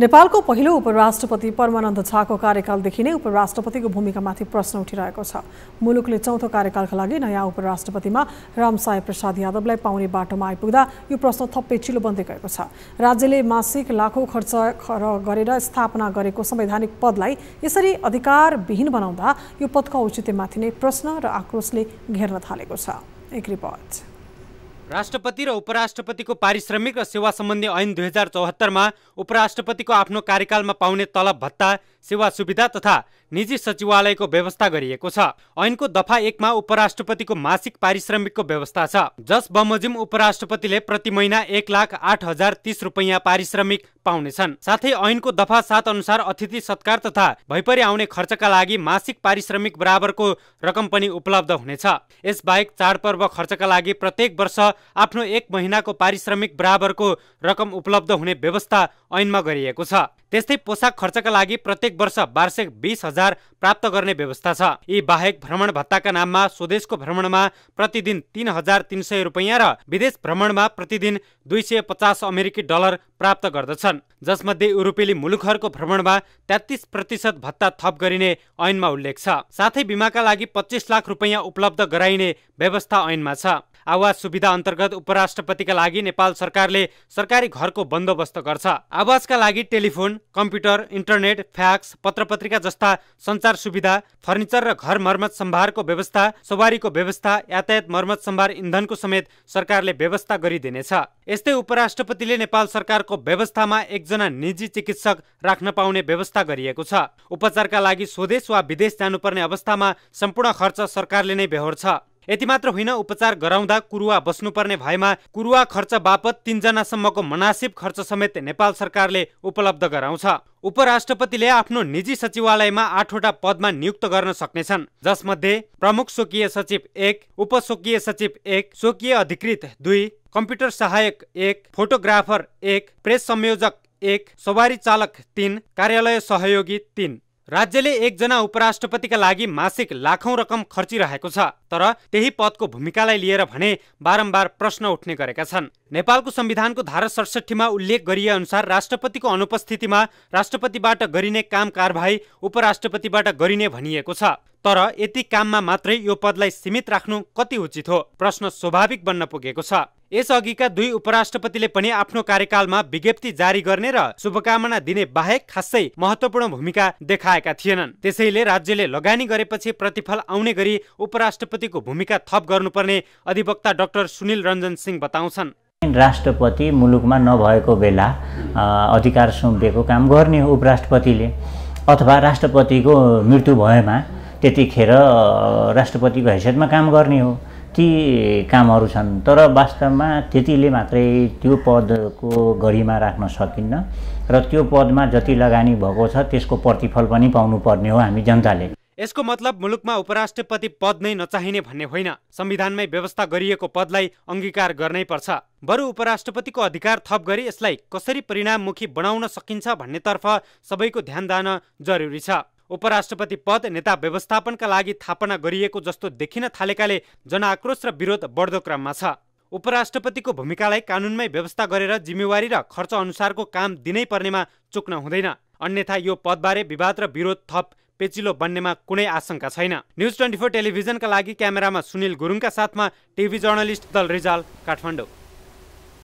नेपालको पहिलो उपराष्ट्रपति परमानन्द झाको कार्यकालदेखि नै उपराष्ट्रपतिको भूमिकामाथि प्रश्न उठिरहेको छ मुलुकले चौथो कार्यकालका लागि नयाँ उपराष्ट्रपतिमा रामसाय प्रसाद यादवलाई पाउने बाटोमा आइपुग्दा यो प्रश्न थप्पै चिलो बन्दै गएको छ राज्यले मासिक लाखौँ खर्च गरेर स्थापना गरेको संवैधानिक पदलाई यसरी अधिकारविहीन बनाउँदा यो पदको औचित्यमाथि नै प्रश्न र आक्रोशले घेर्न थालेको छ एक रिपोर्ट राष्ट्रपति र उपराष्ट्रपतिको पारिश्रमिक र सेवा सम्बन्धी ऐन दुई हजार चौहत्तरमा उपराष्ट्रपतिको आफ्नो कार्यकालमा पाउने तलब भत्ता सेवा सुविधा तथा निजी सचिवालयको व्यवस्था गरिएको छ ऐनको दफा एकमा उपराष्ट्रपतिको मासिक पारिश्रमिकको व्यवस्था छ जस बमोजिम उपराष्ट्रपतिले प्रति महिना एक लाख आठ हजार तिस रुपियाँ पारिश्रमिक पाउनेछन् साथै ऐनको दफा सात अनुसार अतिथि सत्कार तथा भइपरि आउने खर्चका लागि मासिक पारिश्रमिक बराबरको रकम पनि उपलब्ध हुनेछ यसबाहेक चाडपर्व खर्चका लागि प्रत्येक वर्ष आफ्नो एक महिनाको पारिश्रमिक बराबरको रकम उपलब्ध हुने व्यवस्था ऐनमा गरिएको छ त्यस्तै पोसाक खर्चका लागि प्रत्येक वर्ष वार्षिक बिस हजार प्राप्त गर्ने व्यवस्था छ यी बाहेक भ्रमण भत्ताका नाममा स्वदेशको भ्रमणमा प्रतिदिन तिन हजार तिन सय रुपियाँ र विदेश भ्रमणमा प्रतिदिन दुई सय पचास अमेरिकी डलर प्राप्त गर्दछन् जसमध्ये युरोपेली मुलुकहरूको भ्रमणमा तेत्तिस प्रतिशत भत्ता थप गरिने ऐनमा उल्लेख छ साथै बिमाका लागि पच्चिस लाख रुपियाँ उपलब्ध गराइने व्यवस्था ऐनमा छ आवास सुविधा अन्तर्गत उपराष्ट्रपतिका लागि नेपाल सरकारले सरकारी घरको बन्दोबस्त गर्छ आवासका लागि टेलिफोन कम्प्युटर इन्टरनेट फ्याक्स पत्रपत्रिका जस्ता सञ्चार सुविधा फर्निचर र घर मर्मत सम्भारको व्यवस्था सवारीको व्यवस्था यातायात मर्मत सम्भार इन्धनको समेत सरकारले व्यवस्था गरिदिनेछ यस्तै उपराष्ट्रपतिले नेपाल सरकारको व्यवस्थामा एकजना निजी चिकित्सक राख्न पाउने व्यवस्था गरिएको छ उपचारका लागि स्वदेश वा विदेश जानुपर्ने अवस्थामा सम्पूर्ण खर्च सरकारले नै बेहोर्छ यति मात्र होइन उपचार गराउँदा कुरुवा बस्नुपर्ने भएमा कुरुवा खर्च बापत तिनजनासम्मको मनासिब खर्च समेत नेपाल सरकारले उपलब्ध गराउँछ उपराष्ट्रपतिले आफ्नो निजी सचिवालयमा आठवटा पदमा नियुक्त गर्न सक्नेछन् जसमध्ये प्रमुख स्वकीय सचिव एक उपस्वकीय सचिव एक स्वकीय अधिकृत दुई कम्प्युटर सहायक एक फोटोग्राफर एक प्रेस संयोजक एक सवारी चालक तिन कार्यालय सहयोगी तिन राज्यले एकजना उपराष्ट्रपतिका लागि मासिक लाखौं रकम खर्चिरहेको छ तर त्यही पदको भूमिकालाई लिएर भने बारम्बार प्रश्न उठ्ने गरेका छन् नेपालको संविधानको धारा सडसठीमा उल्लेख गरिए अनुसार राष्ट्रपतिको अनुपस्थितिमा राष्ट्रपतिबाट गरिने काम कारवाही उपराष्ट्रपतिबाट गरिने भनिएको छ तर यति काममा मात्रै यो पदलाई सीमित राख्नु कति उचित हो प्रश्न स्वाभाविक बन्न पुगेको छ यसअघिका दुई उपराष्ट्रपतिले पनि आफ्नो कार्यकालमा विज्ञप्ति जारी गर्ने र शुभकामना दिने बाहेक खासै महत्त्वपूर्ण भूमिका देखाएका थिएनन् त्यसैले राज्यले लगानी गरेपछि प्रतिफल आउने गरी उपराष्ट्रपतिको भूमिका थप गर्नुपर्ने अधिवक्ता डाक्टर सुनिल रञ्जन सिंह बताउँछन् राष्ट्रपति मुलुकमा नभएको बेला अधिकार सुम्पिएको काम गर्ने हो उपराष्ट्रपतिले अथवा राष्ट्रपतिको मृत्यु भएमा त्यतिखेर राष्ट्रपतिको हैसियतमा काम गर्ने हो ती कामहरू छन् तर वास्तवमा त्यतिले मात्रै त्यो पदको गरिमा राख्न सकिन्न र त्यो पदमा जति लगानी भएको छ त्यसको प्रतिफल पनि पाउनुपर्ने हो हामी जनताले यसको मतलब मुलुकमा उपराष्ट्रपति पद नै नचाहिने भन्ने होइन संविधानमै व्यवस्था गरिएको पदलाई अङ्गीकार गर्नै पर्छ बरु उपराष्ट्रपतिको अधिकार थप गरी यसलाई कसरी परिणाममुखी बनाउन सकिन्छ भन्नेतर्फ सबैको ध्यान दान जरुरी छ उपराष्ट्रपति पद नेता व्यवस्थापनका लागि थापना गरिएको जस्तो देखिन थालेकाले जनआक्रोश र विरोध बढ्दो क्रममा छ उपराष्ट्रपतिको भूमिकालाई कानुनमै व्यवस्था गरेर जिम्मेवारी र खर्च अनुसारको काम दिनै पर्नेमा चुक्न हुँदैन अन्यथा यो पदबारे विवाद र विरोध थप पेचिलो बन्नेमा कुनै आशंका छैन न्युज ट्वेन्टी फोर टेलिभिजनका लागि क्यामेरामा सुनिल गुरुङका साथमा टिभी जर्नलिस्ट दल रिजाल काठमाडौँ